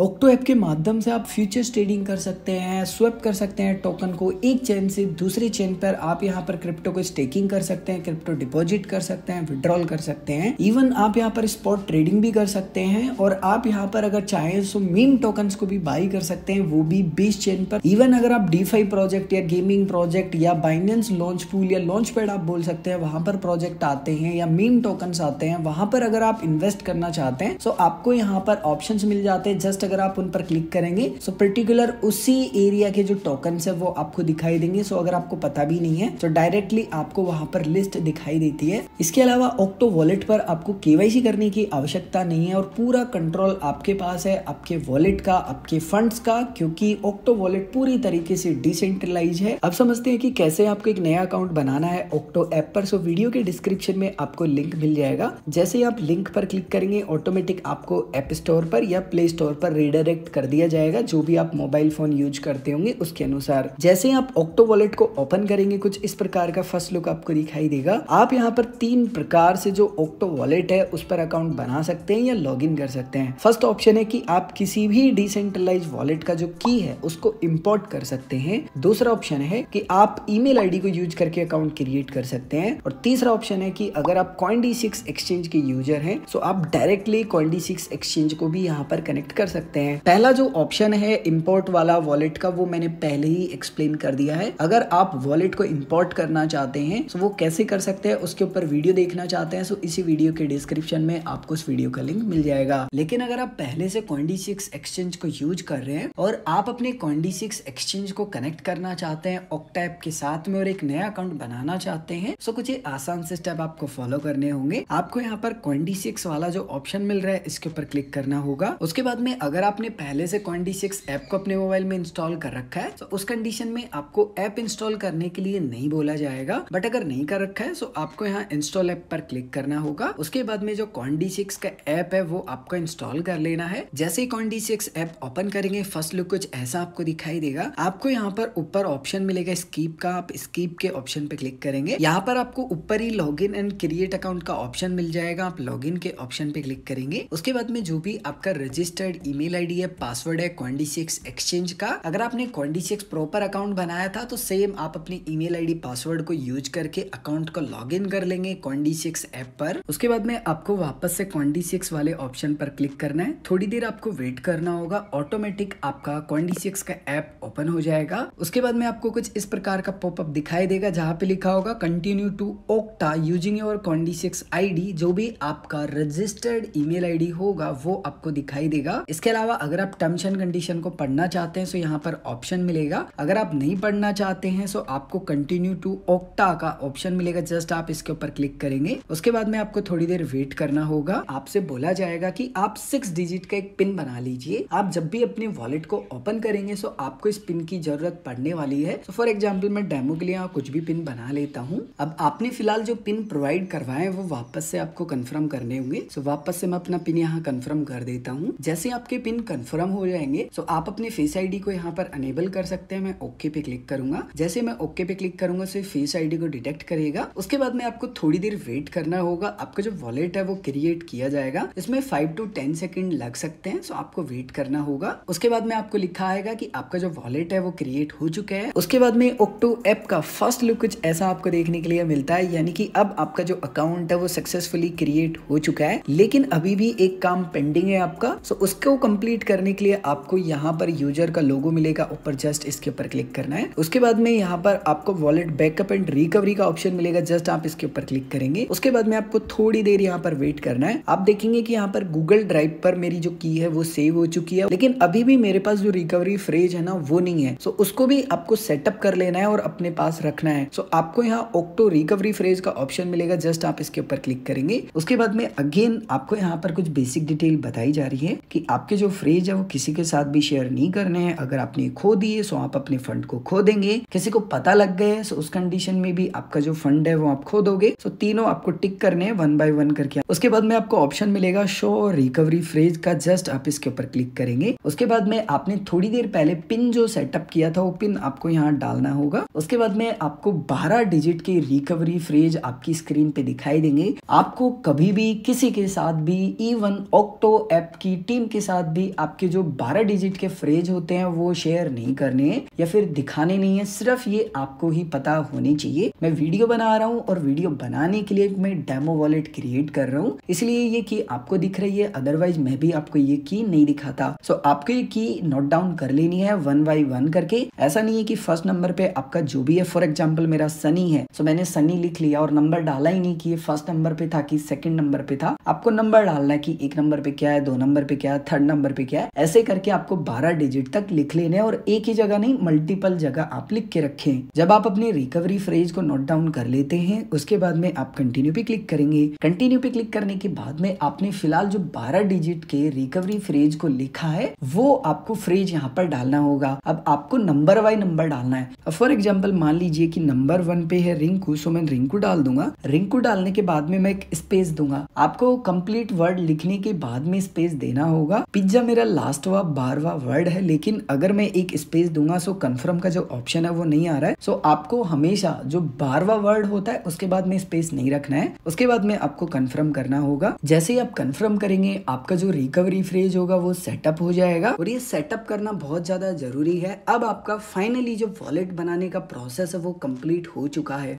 octo app के माध्यम से आप फ्यूचर ट्रेडिंग कर सकते हैं स्वेप कर सकते हैं टोकन को एक चेन से दूसरे चेन पर आप यहाँ पर क्रिप्टो को स्टेकिंग कर सकते हैं क्रिप्टो डिपॉजिट कर सकते हैं विड्रॉल कर सकते हैं इवन आप यहाँ पर स्पॉट ट्रेडिंग भी कर सकते हैं और आप यहाँ पर अगर चाहें तो मीम टोकन को भी बाई कर सकते हैं वो भी बीस चेन पर इवन अगर आप डीफाई प्रोजेक्ट या गेमिंग प्रोजेक्ट या बाइनेंस लॉन्च पूल या लॉन्च पैड आप बोल सकते हैं वहां पर प्रोजेक्ट आते हैं या मीम टोकन आते हैं वहां पर अगर आप इन्वेस्ट करना चाहते हैं तो आपको यहाँ पर ऑप्शन मिल जाते हैं जस्ट जस्ट अगर आप उन पर क्लिक करेंगे सो so पर्टिकुलर उसी एरिया के जो टोकन है वो आपको दिखाई देंगे सो so अगर आपको पता भी नहीं है तो so डायरेक्टली आपको वहां पर लिस्ट दिखाई देती है इसके अलावा ऑक्टो वॉलेट पर आपको केवाईसी करने की आवश्यकता नहीं है और पूरा कंट्रोल आपके पास है आपके वॉलेट का आपके फंड्स का क्योंकि ऑक्टो वॉलेट पूरी तरीके से डिसेंट्रलाइज है अब समझते हैं कि कैसे आपको एक नया अकाउंट बनाना है ऑक्टो ऐप पर सो वीडियो के डिस्क्रिप्शन में आपको लिंक मिल जाएगा जैसे ही आप लिंक पर क्लिक करेंगे ऑटोमेटिक आपको एप स्टोर पर या प्ले स्टोर पर रिडायरेक्ट कर दिया जाएगा जो भी आप मोबाइल फोन यूज करते होंगे उसके अनुसार जैसे आप ऑक्टो वॉलेट को ओपन करेंगे कुछ इस प्रकार का फर्स्ट लुक आपको दिखाई देगा आप यहाँ पर तीन प्रकार से जो ऑक्टो वॉलेट है उस पर अकाउंट बना सकते हैं या लॉग कर सकते हैं फर्स्ट ऑप्शन है कि आप किसी भी डिसेंट्रलाइज वॉलेट का जो की है उसको इम्पोर्ट कर सकते हैं दूसरा ऑप्शन है की आप ई आईडी को यूज करके अकाउंट क्रिएट कर सकते हैं और तीसरा ऑप्शन है की अगर आप कॉइन एक्सचेंज के यूजर हैं तो आप डायरेक्टली कॉइन एक्सचेंज को भी यहाँ पर कनेक्ट कर सकते सकते हैं पहला जो ऑप्शन है इम्पोर्ट वाला वॉलेट का वो मैंने पहले ही एक्सप्लेन कर दिया है अगर आप वॉलेट को इम्पोर्ट करना चाहते हैं तो वो कैसे कर सकते हैं उसके ऊपर वीडियो देखना चाहते हैं तो इसी वीडियो के डिस्क्रिप्शन में आपको उस वीडियो का लिंक मिल जाएगा लेकिन अगर आप पहले से कॉन्डी सिक्स एक्सचेंज को यूज कर रहे हैं और आप अपने कॉन्डी सिक्स एक्सचेंज को कनेक्ट करना चाहते हैं ऑक्टैप के साथ में और एक नया अकाउंट बनाना चाहते हैं तो कुछ आसान से स्टेप आपको फॉलो करने होंगे आपको यहाँ पर कॉन्डी वाला जो ऑप्शन मिल रहा है इसके ऊपर क्लिक करना होगा उसके बाद में अगर अगर आपने पहले से कॉइन डी ऐप को अपने मोबाइल में इंस्टॉल कर रखा है तो उस कंडीशन में आपको ऐप इंस्टॉल करने के लिए नहीं बोला जाएगा बट अगर नहीं कर रखा है तो आपको यहाँ इंस्टॉल ऐप पर क्लिक करना होगा उसके बाद में जो कॉइन डी का ऐप है वो आपको इंस्टॉल कर लेना है जैसे ही कॉइन डी ऐप ओपन करेंगे फर्स्ट लुक कुछ ऐसा आपको दिखाई देगा आपको यहाँ पर ऊपर ऑप्शन मिलेगा स्कीप का आप स्कीप के ऑप्शन पे क्लिक करेंगे यहाँ पर आपको ऊपर ही login and create account का ऑप्शन मिल जाएगा आप लॉग के ऑप्शन पे क्लिक करेंगे उसके बाद में जो भी आपका रजिस्टर्ड ई ईमेल आईडी है पासवर्ड है क्वांडी सिक्स एक्सचेंज का अगर आपने क्वांडी सिक्स प्रॉपर अकाउंट बनाया था तो सेम आप अपनी ईमेल आईडी पासवर्ड को यूज करके अकाउंट को लॉगिन कर लेंगे क्वांडी सिक्स ऐप पर उसके बाद में आपको वापस से क्वांडी सिक्स वाले ऑप्शन पर क्लिक करना है थोड़ी देर आपको वेट करना होगा ऑटोमेटिक आपका क्वांडी सिक्स का ऐप ओपन हो जाएगा उसके बाद में आपको कुछ इस प्रकार का पॉपअप दिखाई देगा जहाँ पे लिखा होगा continue to Okto using your CoinDCX ID जो भी आपका रजिस्टर्ड ईमेल आईडी होगा वो आपको दिखाई देगा इसके अलावा अगर आप टर्म्स एंड कंडीशन को पढ़ना चाहते हैं तो यहाँ पर ऑप्शन मिलेगा अगर आप नहीं पढ़ना चाहते हैं तो आपको कंटिन्यू टू ओक्टा का ऑप्शन मिलेगा जस्ट आप इसके ऊपर क्लिक करेंगे उसके बाद में आपको थोड़ी देर वेट करना होगा आपसे बोला जाएगा कि आप सिक्स डिजिट का एक पिन बना लीजिए आप जब भी अपने वॉलेट को ओपन करेंगे तो आपको इस पिन की जरूरत पड़ने वाली है सो फॉर एग्जाम्पल मैं डेमो के लिए कुछ भी पिन बना लेता हूँ अब आपने फिलहाल जो पिन प्रोवाइड करवाए वो वापस से आपको कंफर्म करने होंगे सो वापस से मैं अपना पिन यहाँ कंफर्म कर देता हूँ जैसे आपके पिन कंफर्म हो जाएंगे सो आप अपने फेस आईडी को यहाँ पर अनेबल कर सकते हैं मैं ओके पे क्लिक करूंगा जैसे मैं ओके पे क्लिक करूंगा सिर्फ फेस आईडी को डिटेक्ट करेगा उसके बाद में आपको थोड़ी देर वेट करना होगा आपका जो वॉलेट है वो क्रिएट किया जाएगा इसमें फाइव टू टेन सेकेंड लग सकते हैं सो आपको वेट करना होगा उसके बाद में आपको लिखा आएगा की आपका जो वॉलेट है वो क्रिएट हो चुका है उसके बाद में ओक्टो एप का फर्स्ट लुक कुछ ऐसा आपको देखने के लिए मिलता है यानी कि अब आपका जो अकाउंट है वो सक्सेसफुली क्रिएट हो चुका है लेकिन अभी भी एक काम पेंडिंग है आपका सो उसको कंप्लीट करने के लिए आपको यहाँ पर यूजर का लोगो मिलेगा ऊपर जस्ट इसके ऊपर क्लिक करना है उसके बाद में यहाँ पर आपको वॉलेट बैकअप एंड रिकवरी का ऑप्शन मिलेगा जस्ट आप इसके ऊपर क्लिक करेंगे उसके बाद में आपको थोड़ी देर यहाँ पर वेट करना है आप देखेंगे कि यहाँ पर गूगल ड्राइव पर मेरी जो की है वो सेव हो चुकी है लेकिन अभी भी मेरे पास जो रिकवरी फ्रेज है ना वो नहीं है सो उसको भी आपको सेटअप कर लेना है और अपने पास रखना है सो आपको यहाँ ऑक्टो रिकवरी फ्रेज का ऑप्शन मिलेगा जस्ट आप इसके ऊपर क्लिक करेंगे उसके बाद में अगेन आपको यहाँ पर कुछ बेसिक डिटेल बताई जा रही है कि आपके आपके जो फ्रेज है वो किसी के साथ भी शेयर नहीं करने हैं अगर आपने खो दिए सो आप अपने फंड को खो देंगे किसी को पता लग गए सो उस कंडीशन में भी आपका जो फंड है वो आप खो दोगे सो तीनों आपको टिक करने हैं वन बाय वन करके उसके बाद में आपको ऑप्शन मिलेगा शो और रिकवरी फ्रेज का जस्ट आप इसके ऊपर क्लिक करेंगे उसके बाद में आपने थोड़ी देर पहले पिन जो सेटअप किया था वो पिन आपको यहाँ डालना होगा उसके बाद में आपको बारह डिजिट के रिकवरी फ्रेज आपकी स्क्रीन पे दिखाई देंगे आपको कभी भी किसी के साथ भी इवन ऑक्टो एप की टीम के साथ साथ भी आपके जो 12 डिजिट के फ्रेज होते हैं वो शेयर नहीं करने या फिर दिखाने नहीं है सिर्फ ये आपको ही पता होने चाहिए मैं वीडियो बना रहा हूँ और वीडियो बनाने के लिए मैं डेमो वॉलेट क्रिएट कर रहा हूँ इसलिए ये की आपको दिख रही है अदरवाइज मैं भी आपको ये की नहीं दिखाता सो आपको ये की नोट डाउन कर लेनी है वन बाई वन करके ऐसा नहीं है की फर्स्ट नंबर पे आपका जो भी है फॉर एग्जाम्पल मेरा सनी है सो मैंने सनी लिख लिया और नंबर डाला ही नहीं कि ये फर्स्ट नंबर पे था कि सेकंड नंबर पे था आपको नंबर डालना है कि एक नंबर पे क्या है दो नंबर पे क्या है थर्ड नंबर पे क्या है ऐसे करके आपको बारह डिजिट तक लिख लेने और एक ही जगह नहीं मल्टीपल जगह आप लिख के रखें जब आप अपनी रिकवरी फ्रेज को नोट डाउन कर लेते हैं उसके बाद में आप कंटिन्यू पे क्लिक करेंगे कंटिन्यू पे क्लिक करने के बाद में आपने फिलहाल जो बारह डिजिट के रिकवरी फ्रेज को लिखा है वो आपको फ्रेज यहाँ पर डालना होगा अब आपको नंबर वाई नंबर डालना है फॉर एग्जाम्पल मान लीजिए कि नंबर वन पे है रिंकू सो मैं रिंकू डाल दूंगा रिंकू डालने के बाद में मैं एक स्पेस दूंगा आपको कंप्लीट वर्ड लिखने के बाद में स्पेस देना होगा पिज्ज़ा मेरा लास्ट व बारवा वर्ड है लेकिन अगर मैं एक स्पेस दूंगा सो कन्फर्म का जो ऑप्शन है वो नहीं आ रहा है सो आपको हमेशा जो बारवा वर्ड होता है उसके बाद में स्पेस नहीं रखना है उसके बाद में आपको कन्फर्म करना होगा जैसे ही आप कन्फर्म करेंगे आपका जो रिकवरी फ्रेज होगा वो सेटअप हो जाएगा और ये सेटअप करना बहुत ज्यादा जरूरी है अब आपका फाइनली जो वॉलेट बनाने का प्रोसेस है वो कंप्लीट हो चुका है